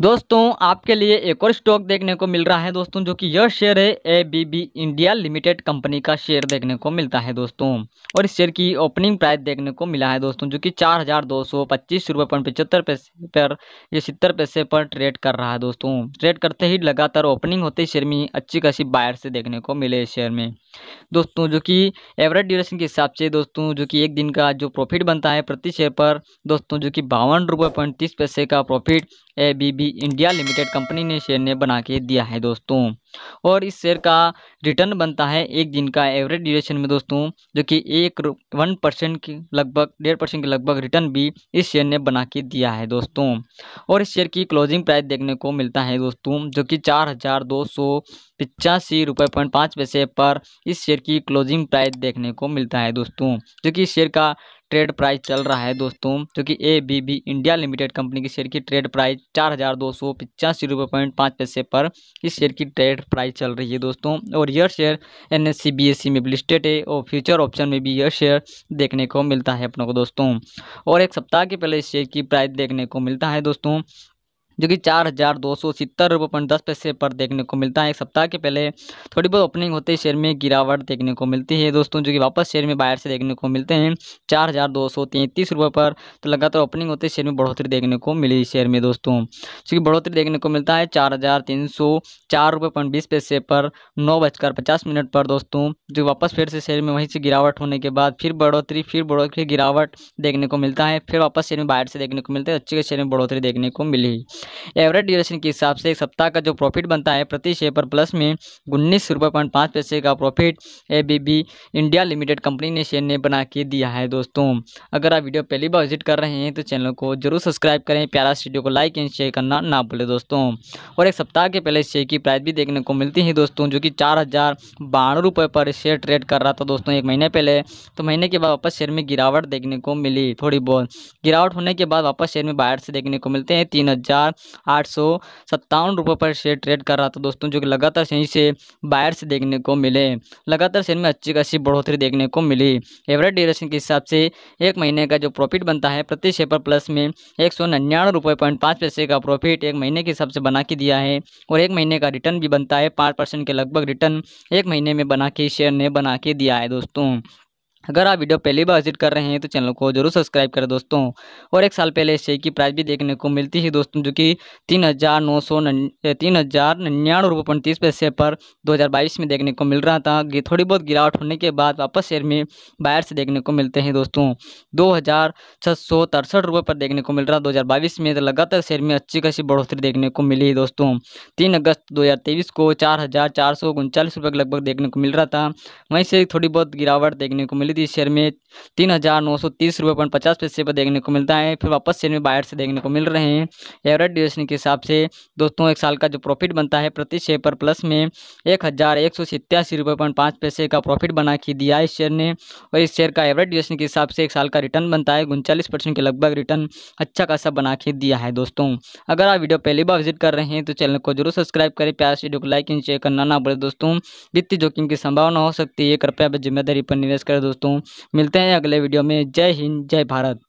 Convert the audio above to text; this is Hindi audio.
दोस्तों आपके लिए एक और स्टॉक देखने को मिल रहा है दोस्तों जो कि यह शेयर है A B B India limited company का शेयर देखने को मिलता है दोस्तों और इस शेयर की ओपनिंग प्राइस देखने को मिला है दोस्तों जो कि चार हज़ार दो सौ पच्चीस रुपये पॉइंट पचहत्तर पैसे पर या सितर पैसे पर ट्रेड कर रहा है दोस्तों ट्रेड करते ही लगातार ओपनिंग होते शेयर में अच्छी खासी बायर से देखने को मिले इस शेयर में दोस्तों जो कि एवरेज ड्यूरेशन के हिसाब से दोस्तों जो कि एक दिन का जो प्रॉफिट बनता है प्रति शेयर पर दोस्तों जो कि बावन रुपये पॉइंट तीस पैसे का profit A B B India limited company ने शेयर ने बना के दिया है दोस्तों और इस शेयर का रिटर्न बनता है एक दिन का एवरेज ड्यूरेशन में दोस्तों जो कि एक वन परसेंट के लगभग डेढ़ परसेंट के लगभग रिटर्न भी इस शेयर ने बना के दिया है दोस्तों और इस शेयर की क्लोजिंग प्राइस देखने को मिलता है दोस्तों जो कि चार हज़ार दो सौ पिचासी रुपये पॉइंट पाँच पैसे पर इस शेयर की क्लोजिंग प्राइस देखने को मिलता है दोस्तों जो कि इस शेयर का ट्रेड प्राइस चल रहा है दोस्तों जो कि A B B India limited company के शेयर की ट्रेड प्राइस चार हजार दो सौ पिचासी रुपये पॉइंट पाँच पैसे पर इस शेयर की ट्रेड प्राइस चल रही है दोस्तों और यह share N S C B S C में भी लिस्टेड है और फ्यूचर ऑप्शन में भी यह शेयर देखने को मिलता है अपनों को दोस्तों और एक सप्ताह के पहले इस शेयर की प्राइस देखने को मिलता है दोस्तों जो कि चार हज़ार दो सौ सत्तर रुपये पॉइंट दस पैसे पर देखने को मिलता है एक सप्ताह के पहले थोड़ी बहुत ओपनिंग होते ही शेयर में गिरावट देखने को मिलती है दोस्तों जो कि वापस शेयर में बाहर से देखने को मिलते हैं चार हज़ार दो सौ तैंतीस रुपये पर तो लगातार ओपनिंग होते शेयर में बढ़ोतरी देखने को मिली शेयर में दोस्तों जो कि बढ़ोतरी देखने को मिलता है चार हज़ार तीन सौ चार रुपये पॉइंट बीस पैसे पर नौ बजकर पचास मिनट पर दोस्तों जो वापस फिर से शेयर में वहीं से गिरावट होने के बाद फिर बढ़ोतरी फिर बढ़ोतरी गिरावट देखने को मिलता है फिर वापस शेयर में बाहर से देखने को मिलता है अच्छे के शेयर में बढ़ोतरी देखने को मिली एवरेज ड्यूरेशन के हिसाब से एक सप्ताह का जो प्रॉफिट बनता है प्रति शेयर पर प्लस में उन्नीस रुपये पॉइंट पाँच पैसे का profit A B B India limited company ने शेयर ने बना के दिया है दोस्तों अगर आप वीडियो पहली बार विजिट कर रहे हैं तो चैनल को जरूर सब्सक्राइब करें प्यारा वीडियो को लाइक एंड शेयर करना ना भूलें दोस्तों और एक सप्ताह के पहले शेयर की प्राइस भी देखने को मिलती है दोस्तों जो कि चार हज़ार रुपये पर शेयर ट्रेड कर रहा था दोस्तों एक महीने पहले तो महीने के बाद वापस शेयर में गिरावट देखने को मिली थोड़ी बहुत गिरावट होने के बाद वापस शेयर में बाहर से देखने को मिलते हैं तीन हज़ार आठ सौ पर शेयर ट्रेड कर रहा था दोस्तों जो कि लगातार यहीं से बायर से देखने को मिले लगातार शेयर में अच्छी खासी बढ़ोतरी देखने को मिली एवरेज ड्यूरेशन के हिसाब से एक महीने का जो प्रॉफिट बनता है प्रति शेयर पर प्लस में एक सौ पैसे का प्रॉफिट एक महीने के हिसाब से बना के दिया है और एक महीने का रिटर्न भी बनता है पाँच के लगभग रिटर्न एक महीने में बना के शेयर ने बना के दिया है दोस्तों अगर आप वीडियो पहली बार विजिट कर रहे हैं तो चैनल को जरूर सब्सक्राइब करें दोस्तों और एक साल पहले इस शेयर की प्राइस भी देखने को मिलती है दोस्तों जो कि तीन हज़ार नौ सौ तीन हज़ार निन्यानवे रुपये पैंतीस पैसे पर दो हज़ार बाईस में देखने को मिल रहा था थोड़ी बहुत गिरावट होने के बाद वापस शेयर में बायर से देखने को मिलते हैं दोस्तों दो हज़ार छः सौ तिरसठ रुपये पर देखने को मिल रहा दो हज़ार बाईस में तो लगातार शेयर में अच्छी खासी बढ़ोतरी देखने को मिली दोस्तों तीन अगस्त दो हज़ार तेईस को चार हज़ार चार सौ उनचालीस रुपये लगभग देखने को मिल रहा था वहीं से थोड़ी बहुत गिरावट देखने को मिली मोदी शेयर में तीन हज़ार नौ सौ तीस रुपये पॉइंट पचास पैसे पर देखने को मिलता है फिर वापस शेयर में बायर से देखने को मिल रहे हैं एवरेज ड्यूरेशन के हिसाब से दोस्तों एक साल का जो प्रॉफिट बनता है प्रति शेयर पर प्लस में एक हज़ार एक सौ सत्तासी रुपये पॉइंट पाँच पैसे का प्रॉफिट बना के दिया इस शेयर ने और इस शेयर का एवरेज ड्यूरेशन के हिसाब से एक साल का रिटर्न बनता है उनचालीस परसेंट के लगभग रिटर्न अच्छा खासा बना के दिया है दोस्तों अगर आप वीडियो पहली बार विजिट कर रहे हैं तो चैनल को जरूर सब्सक्राइब करें प्यास वीडियो को लाइक एंड शेयर करना ना बोले दोस्तों वित्तीय जोखिम की संभावना हो सकती है कृपया जिम्मेदारी पर निवेश करें दोस्तों दोस्तों मिलते हैं अगले वीडियो में जय हिंद जय भारत